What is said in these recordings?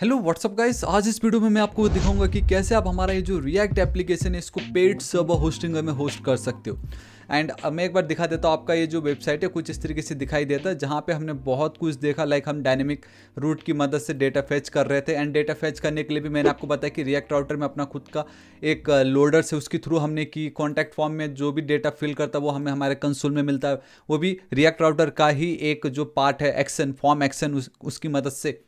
hello what's up guys आज इस video में मैं आपको दिखाऊंगा कि कैसे आप हमारा ये जो रिएक्ट एप्लीकेशन है इसको पेड सर्वर होस्टिंग में होस्ट कर सकते हो एंड मैं एक बार दिखा देता हूँ आपका ये जो वेबसाइट है कुछ इस तरीके से दिखाई देता है जहाँ पे हमने बहुत कुछ देखा लाइक हम डायनेमिक रूट की मदद से डेटा फैच कर रहे थे एंड डेटा फैच करने के लिए भी मैंने आपको बताया कि रिएक्ट राउटर में अपना खुद का एक लोडर uh, से उसके थ्रू हमने की कॉन्टैक्ट फॉर्म में जो भी डेटा फिल करता है वो हमें हमारे कंसोल में मिलता है वो भी रिएक्ट राउटर का ही एक जो पार्ट है एक्शन फॉर्म एक्शन उसकी मदद से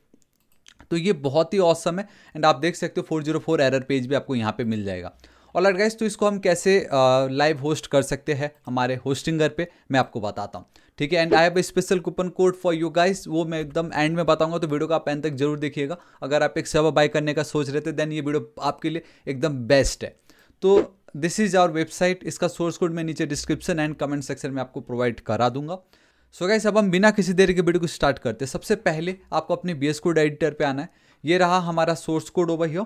तो ये बहुत ही औसम है एंड आप देख सकते हो four zero four error page भी आपको यहाँ पे मिल जाएगा और लट गाइज तो इसको हम कैसे लाइव होस्ट कर सकते हैं हमारे होस्टिंगर पे मैं आपको बताता हूँ ठीक है and I have special coupon code for you guys वो मैं एकदम एंड में बताऊंगा तो वीडियो का आप एंड तक जरूर देखिएगा अगर आप एक सेवा बाय करने का सोच रहे थे देन ये वीडियो आपके लिए एकदम बेस्ट है तो दिस इज़ आवर वेबसाइट इसका सोर्स कोड मैं नीचे डिस्क्रिप्शन एंड कमेंट सेक्शन में आपको प्रोवाइड करा दूंगा सो गाइस अब हम बिना किसी देर के वीडियो को स्टार्ट करते हैं सबसे पहले आपको अपने बी कोड एडिटर पे आना है ये रहा हमारा सोर्स कोड ओवर हियर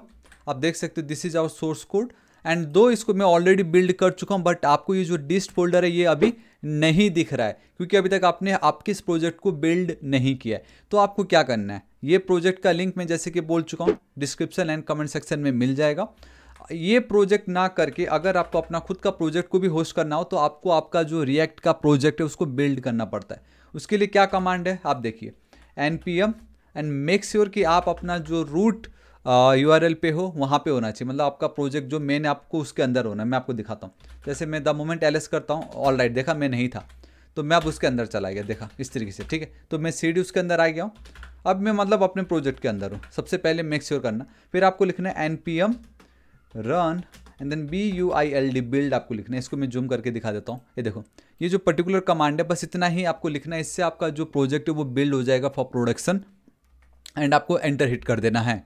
आप देख सकते हो this is our source code and दो इसको मैं ऑलरेडी बिल्ड कर चुका हूँ बट आपको ये जो डिस्ट फोल्डर है ये अभी नहीं दिख रहा है क्योंकि अभी तक आपने आपके इस प्रोजेक्ट को बिल्ड नहीं किया है तो आपको क्या करना है ये प्रोजेक्ट का लिंक मैं जैसे कि बोल चुका हूँ डिस्क्रिप्शन एंड कमेंट सेक्शन में मिल जाएगा ये प्रोजेक्ट ना करके अगर आपको अपना खुद का प्रोजेक्ट को भी होस्ट करना हो तो आपको आपका जो रिएक्ट का प्रोजेक्ट है उसको बिल्ड करना पड़ता है उसके लिए क्या कमांड है आप देखिए N P M and make sure कि आप अपना जो रूट यू आर एल पे हो वहाँ पे होना चाहिए मतलब आपका प्रोजेक्ट जो मेन आपको उसके अंदर होना है मैं आपको दिखाता हूँ जैसे मैं द मोमेंट एलेस करता हूँ ऑल राइट देखा मैं नहीं था तो मैं अब उसके अंदर चला गया देखा इस तरीके से ठीक है तो मैं सी डी उसके अंदर आ गया हूँ अब मैं मतलब अपने प्रोजेक्ट के अंदर हूँ सबसे पहले मेक श्योर करना फिर आपको लिखना है N P M run and then B U I L D build आपको लिखना है इसको मैं जूम करके दिखा देता हूँ ये देखो ये जो पर्टिकुलर कमांड है बस इतना ही आपको लिखना है इससे आपका जो प्रोजेक्ट है वो बिल्ड हो जाएगा फॉर प्रोडक्शन एंड आपको एंटर हिट कर देना है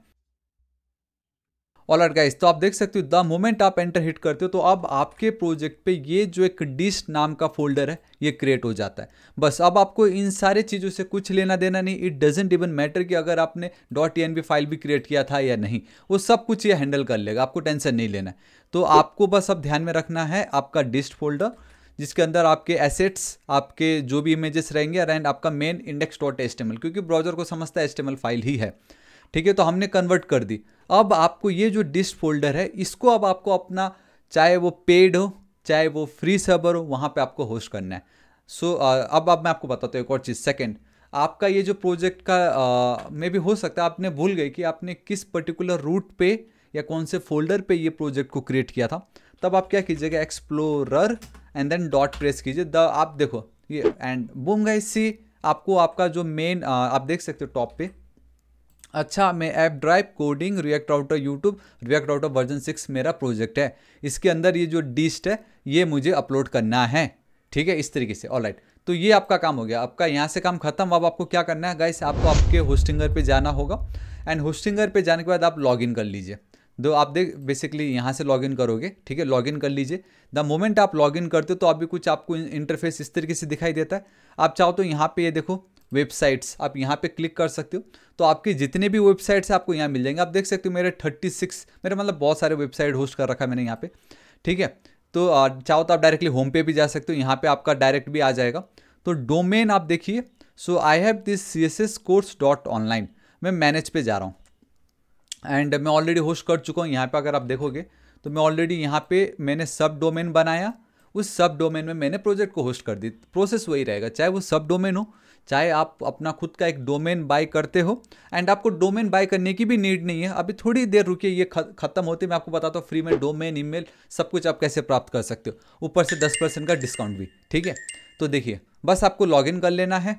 ऑलराइट गाइस तो आप देख सकते हो द मोमेंट आप एंटर हिट करते हो तो अब आपके प्रोजेक्ट पे ये जो एक डिश नाम का फोल्डर है ये क्रिएट हो जाता है बस अब आपको इन सारे चीज़ों से कुछ लेना देना नहीं इट डजेंट इवन मैटर कि अगर आपने डॉट ई फाइल भी क्रिएट किया था या नहीं वो सब कुछ ये हैंडल कर लेगा आपको टेंशन नहीं लेना तो आपको बस अब ध्यान में रखना है आपका डिस्ट फोल्डर जिसके अंदर आपके एसेट्स आपके जो भी इमेजेस रहेंगे एंड आपका मेन इंडेक्स डॉट एस्टेमल क्योंकि ब्राउजर को समझता है एस्टेमल फाइल ही है ठीक है तो हमने कन्वर्ट कर दी अब आपको ये जो डिस्ट फोल्डर है इसको अब आपको अपना चाहे वो पेड हो चाहे वो फ्री सर्वर हो वहाँ पे आपको होस्ट करना है सो so, अब अब मैं आपको बताता हूँ एक और चीज़ सेकेंड आपका ये जो प्रोजेक्ट का मे भी हो सकता है आपने भूल गए कि आपने किस पर्टिकुलर रूट पे या कौन से फोल्डर पे ये प्रोजेक्ट को क्रिएट किया था तब आप क्या कीजिएगा explorer and then dot press कीजिए द आप देखो ये एंड बूम गई सी आपको आपका जो मेन आप देख सकते हो टॉप पे अच्छा मैं app drive coding React router YouTube React router version six मेरा प्रोजेक्ट है इसके अंदर ये जो डिस्ट है ये मुझे अपलोड करना है ठीक है इस तरीके से ऑल राइट तो ये आपका काम हो गया आपका यहाँ से काम खत्म अब आपको क्या करना है गाइस आपको आपके होस्टिंगर पे जाना होगा एंड होस्टिंगर पे जाने के बाद आप लॉगिन कर लीजिए दो तो आप देख बेसिकली यहाँ से लॉगिन करोगे ठीक है लॉगिन कर लीजिए द मोमेंट आप लॉगिन करते हो तो अभी कुछ आपको इंटरफेस इस तरीके से दिखाई देता है आप चाहो तो यहाँ पे ये देखो वेबसाइट्स आप यहाँ पे क्लिक कर सकते हो तो आपके जितने भी वेबसाइट्स आपको यहाँ मिल जाएंगे आप देख सकते हो मेरे थर्टी सिक्स मेरे मतलब बहुत सारे वेबसाइट होस्ट कर रखा है मैंने यहाँ पे ठीक है तो चाहो तो आप डायरेक्टली होम पे भी जा सकते हो यहाँ पे आपका डायरेक्ट भी आ जाएगा तो डोमेन आप देखिए so I have this C S S course dot online मैं मैनेज पे जा रहा हूँ एंड मैं ऑलरेडी होस्ट कर चुका हूँ यहाँ पे अगर आप देखोगे तो मैं ऑलरेडी यहाँ पे मैंने सब डोमेन बनाया उस सब डोमेन में मैंने प्रोजेक्ट को होस्ट कर दी प्रोसेस वही रहेगा चाहे वो सब डोमेन हो चाहे आप अपना खुद का एक डोमेन बाय करते हो एंड आपको डोमेन बाय करने की भी नीड नहीं है अभी थोड़ी देर रुकिए ये खत्म होते मैं आपको बताता हूँ फ्री में डोमेन ईमेल सब कुछ आप कैसे प्राप्त कर सकते हो ऊपर से दस परसेंट का डिस्काउंट भी ठीक है तो देखिए बस आपको लॉगिन कर लेना है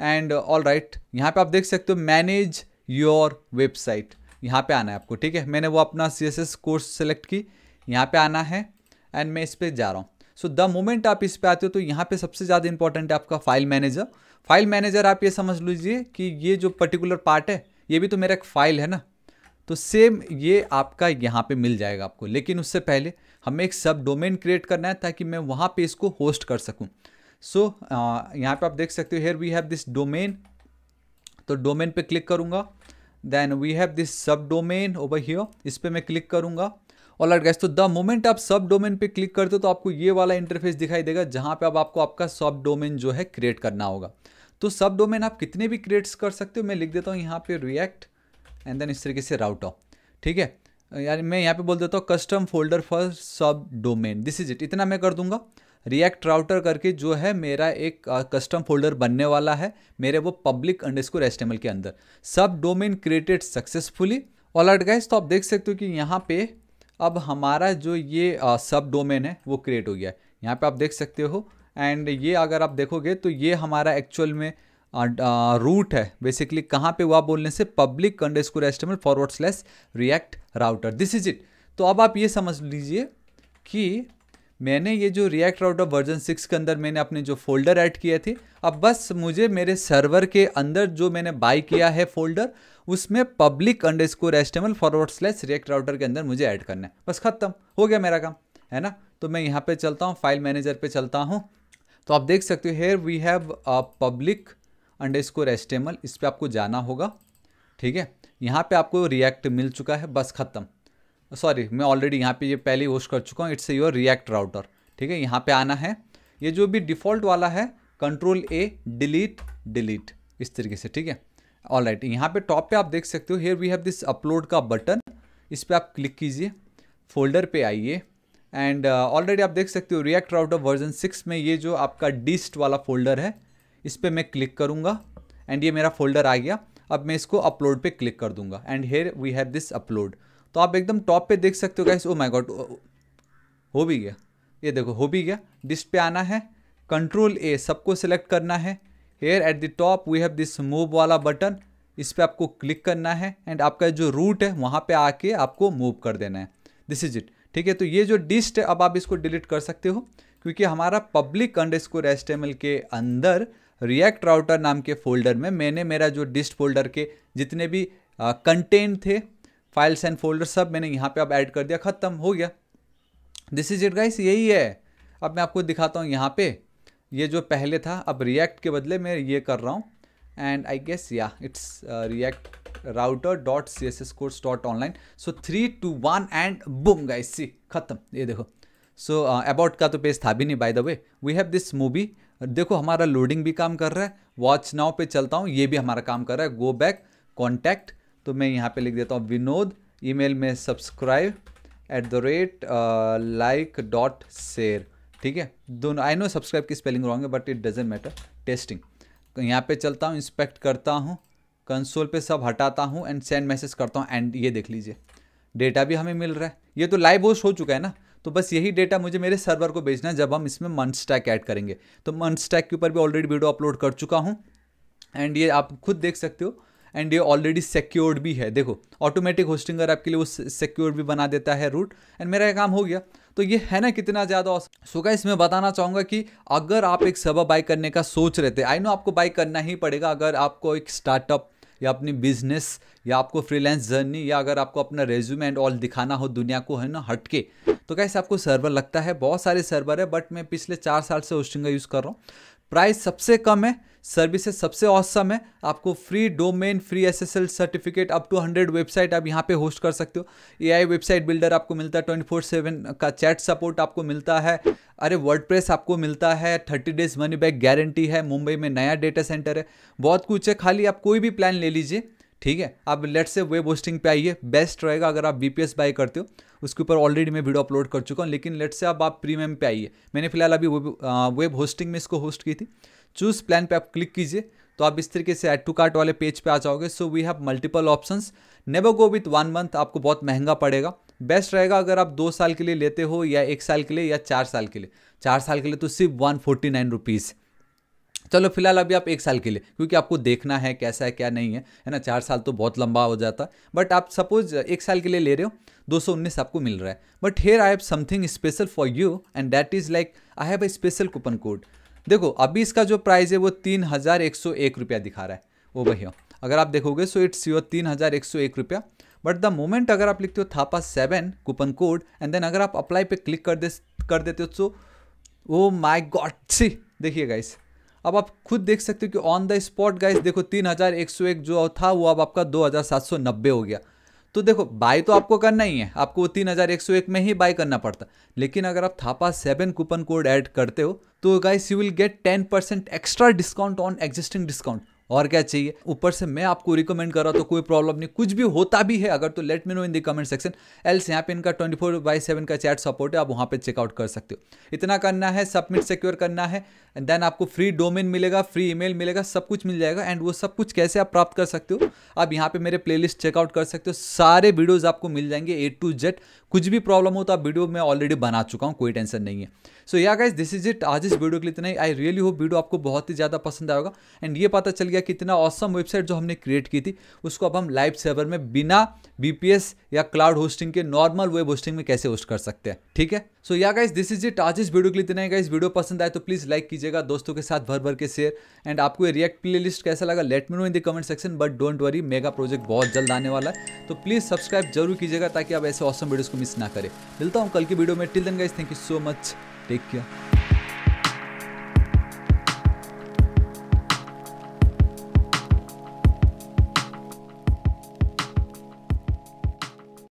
एंड ऑल राइट यहाँ पर आप देख सकते हो मैनेज योर वेबसाइट यहाँ पर आना है आपको ठीक है मैंने वो अपना सी कोर्स सेलेक्ट की यहाँ पर आना है एंड मैं इस पर जा रहा हूँ सो द मोमेंट आप इस पे आते हो तो यहाँ पे सबसे ज़्यादा इंपॉर्टेंट है आपका फाइल मैनेजर फाइल मैनेजर आप ये समझ लीजिए कि ये जो पर्टिकुलर पार्ट है ये भी तो मेरा एक फाइल है ना तो सेम ये आपका यहाँ पे मिल जाएगा आपको लेकिन उससे पहले हमें एक सब डोमेन क्रिएट करना है ताकि मैं वहाँ पे इसको होस्ट कर सकूँ सो so, यहाँ पे आप देख सकते हो here we have this domain तो डोमेन पे क्लिक करूँगा then we have this sub domain over here इस पर मैं क्लिक करूँगा और लाइट गैस तो द मोमेंट आप सब डोमेन पे क्लिक करते हो तो आपको ये वाला इंटरफेस दिखाई देगा जहाँ पे अब आपको आपका सब डोमेन जो है क्रिएट करना होगा तो सब डोमेन आप कितने भी क्रिएट्स कर सकते हो मैं लिख देता हूँ यहाँ पे रिएक्ट एंड देन इस तरीके से राउट ऑफ ठीक है यार मैं यहाँ पे बोल देता हूँ custom folder for sub domain this is it इतना मैं कर दूंगा रिएक्ट राउटर करके जो है मेरा एक कस्टम फोल्डर बनने वाला है मेरे वो पब्लिक अंडरस्कोर एस्टेमल के अंदर सब domain created successfully all right guys तो आप देख सकते हो कि यहाँ पे अब हमारा जो ये सब डोमेन है वो क्रिएट हो गया है यहाँ पे आप देख सकते हो एंड ये अगर आप देखोगे तो ये हमारा एक्चुअल में रूट है बेसिकली कहाँ पे हुआ बोलने से पब्लिक कंडे score HTML forward slash React router this is it तो अब आप ये समझ लीजिए कि मैंने ये जो रिएक्ट राउटर वर्जन सिक्स के अंदर मैंने अपने जो फोल्डर ऐड किए थे अब बस मुझे मेरे सर्वर के अंदर जो मैंने बाई किया है फोल्डर उसमें public under score HTML forward slash React router के अंदर मुझे ऐड करना है बस खत्म हो गया मेरा काम है ना तो मैं यहाँ पे चलता हूँ फाइल मैनेजर पे चलता हूँ तो आप देख सकते हो here we have public under score HTML इस पर आपको जाना होगा ठीक है यहाँ पे आपको रिएक्ट मिल चुका है बस ख़त्म सॉरी मैं ऑलरेडी यहाँ पे ये पहले होस्ट कर चुका हूँ इट्स योर रिएक्ट राउटर ठीक है यहाँ पे आना है ये जो भी डिफ़ॉल्ट वाला है कंट्रोल ए डिलीट डिलीट इस तरीके से ठीक है ऑल राइट यहाँ पे टॉप पे आप देख सकते हो here we have this upload का बटन इस पर आप क्लिक कीजिए फोल्डर पे आइए एंड ऑलरेडी uh, आप देख सकते हो रिएक्ट राउटर वर्जन सिक्स में ये जो आपका डिस्ट वाला फोल्डर है इस पर मैं क्लिक करूँगा एंड ये मेरा फोल्डर आ गया अब मैं इसको अपलोड पे क्लिक कर दूंगा and here we have this upload तो आप एकदम टॉप पे देख सकते हो गैस ओ माई गॉड हो भी गया ये देखो हो भी गया डिस्ट पे आना है कंट्रोल ए सबको सेलेक्ट करना है here at the top we have this move वाला बटन इस पर आपको क्लिक करना है एंड आपका जो रूट है वहाँ पे आके आपको मूव कर देना है दिस इज इट ठीक है तो ये जो डिस्ट है अब आप इसको डिलीट कर सकते हो क्योंकि हमारा पब्लिक अंडर स्कोर के अंदर रिएक्ट राउटर नाम के फोल्डर में मैंने मेरा जो डिस्ट फोल्डर के जितने भी कंटेंट थे फाइल्स एंड फोल्डर सब मैंने यहाँ पे अब ऐड कर दिया ख़त्म हो गया दिस इज इट गाइस यही है अब मैं आपको दिखाता हूँ यहाँ पे ये जो पहले था अब रिएक्ट के बदले मैं ये कर रहा हूँ and I guess yeah it's React router dot C S S course dot online so three two one and boom guys see खत्म ये देखो सो so, अबाउट uh, का तो पेज था भी नहीं by the way we have this movie देखो हमारा लोडिंग भी काम कर रहा है वॉच नाउ पे चलता हूँ ये भी हमारा काम कर रहा है गो बैक कॉन्टैक्ट तो मैं यहाँ पे लिख देता हूँ विनोद ईमेल में subscribe at the rate like dot share ठीक है दोनों आई नो सब्सक्राइब की स्पेलिंग रॉन्ग है but it doesn't matter testing यहाँ पे चलता हूँ इंस्पेक्ट करता हूँ कंसोल पे सब हटाता हूँ एंड सेंड मैसेज करता हूँ एंड ये देख लीजिए डेटा भी हमें मिल रहा है ये तो लाइव होस्ट हो चुका है ना तो बस यही डेटा मुझे मेरे सर्वर को भेजना है जब हम इसमें मंथ स्टैक ऐड करेंगे तो मंथ स्टैक के ऊपर भी ऑलरेडी वीडियो अपलोड कर चुका हूँ एंड ये आप खुद देख सकते हो एंड ये ऑलरेडी सिक्योर्ड भी है देखो ऑटोमेटिक होस्टिंगर आपके लिए वो सिक्योर्ड भी बना देता है रूट एंड मेरा काम हो गया तो ये है ना कितना ज़्यादा औसम सो गाइस मैं बताना चाहूँगा कि अगर आप एक सबा बाई करने का सोच रहे थे आई नो आपको बाई करना ही पड़ेगा अगर आपको एक स्टार्टअप या अपनी बिजनेस या आपको फ्रीलांस जर्नी या अगर आपको अपना रेज्यूम एंड ऑल दिखाना हो दुनिया को है ना हटके तो कैसे आपको सर्वर लगता है बहुत सारे सर्वर है बट मैं पिछले चार साल से होस्टिंग का यूज़ कर रहा हूँ प्राइस सबसे कम है सर्विसेज सबसे औसम है आपको free domain free S S L certificate up to hundred website आप यहाँ पे होस्ट कर सकते हो ए आई वेबसाइट बिल्डर आपको मिलता है ट्वेंटी फोर सेवन का चैट सपोर्ट आपको मिलता है अरे प्रेस आपको मिलता है thirty days money back guarantee है मुंबई में नया डेटा सेंटर है बहुत कुछ है खाली आप कोई भी प्लान ले लीजिए ठीक है आप लेट से वेब होस्टिंग पे आइए बेस्ट रहेगा अगर आप बी पी एस बाई करते हो उसके ऊपर ऑलरेडी मैं वीडियो अपलोड कर चुका हूँ लेकिन लेट से अब आप प्रीमियम पे आइए मैंने फिलहाल अभी वेब होस्टिंग में इसको होस्ट की थी चूज़ प्लान पे आप क्लिक कीजिए तो आप इस तरीके से एड टू कार्ट वाले पेज पे आ जाओगे so we have multiple options never go with one month आपको बहुत महंगा पड़ेगा बेस्ट रहेगा अगर आप दो साल के लिए लेते हो या एक साल के लिए या चार साल के लिए चार साल के लिए तो सिर्फ वन फोर्टी नाइन रुपीज़ चलो फिलहाल अभी आप एक साल के लिए क्योंकि आपको देखना है कैसा है क्या नहीं है है ना चार साल तो बहुत लंबा हो जाता है बट आप सपोज एक साल के लिए ले रहे हो दो सौ उन्नीस आपको मिल रहा है but here I have something special for you and that is like I have a special coupon code देखो अभी इसका जो प्राइस है वो तीन हज़ार एक सौ एक रुपया दिखा रहा है वो भैया अगर आप देखोगे सो इट्स योर तीन हज़ार एक सौ एक रुपया बट द मोमेंट अगर आप लिखते हो Thapa seven coupon code and then अगर आप अप्लाई पे क्लिक कर दे कर देते हो तो ओ माई गॉड सी देखिए गाइस अब आप खुद देख सकते हो कि ऑन द स्पॉट गाइस देखो तीन हज़ार एक सौ एक जो था वो अब आपका दो हज़ार सात सौ नब्बे हो गया तो देखो बाय तो आपको करना ही है आपको तीन हज़ार एक सौ एक में ही बाय करना पड़ता लेकिन अगर आप Thapa seven coupon code add करते हो तो guys you will get ten percent extra discount on existing discount और क्या चाहिए ऊपर से मैं आपको रिकमेंड कर रहा हूँ तो कोई प्रॉब्लम नहीं कुछ भी होता भी है अगर तो let me know in the comment section else यहाँ पे इनका ट्वेंटी फोर बाई सेवन का चैट सपोर्ट है आप वहाँ पे चेकआउट कर सकते हो इतना करना है सबमिट सिक्योर करना है एंड देन आपको फ्री डोमेन मिलेगा फ्री ईमेल मिलेगा सब कुछ मिल जाएगा एंड वो सब कुछ कैसे आप प्राप्त कर सकते हो आप यहाँ पे मेरे प्लेलिस्ट चेकआउट कर सकते हो सारे वीडियोज़ आपको मिल जाएंगे ए टू जेड कुछ भी प्रॉब्लम हो तो आप वीडियो मैं ऑलरेडी बना चुका हूँ कोई टेंशन नहीं है सो yeah guys this is it आज इस वीडियो के लिए इतना ही आई रियली होप वीडियो आपको बहुत ही ज़्यादा पसंद आएगा एंड ये पता चल गया कि इतना औसम वेबसाइट जो हमने क्रिएट की थी उसको अब हम लाइव सर्वर में बिना बी या क्लाउड होस्टिंग के नॉर्मल वेब होस्टिंग में कैसे होस्ट कर सकते हैं ठीक है सो या गाइस दिस इज इट आज इस वीडियो के लिए इतना ही गाइस वीडियो पसंद आए तो प्लीज़ लाइक कीजिएगा दोस्तों के साथ भर भर के शेयर एंड आपको ये रिएक्ट प्ले लिस्ट कैसा लगा let me know in the comment section but don't worry mega project बहुत जल्द आने वाला है तो प्लीज़ सब्सक्राइब जरूर कीजिएगा ताकि आप ऐसे ऑसम वीडियोज़ को मिस ना करें मिलता हूँ कल की वीडियो में till then guys thank you so much take care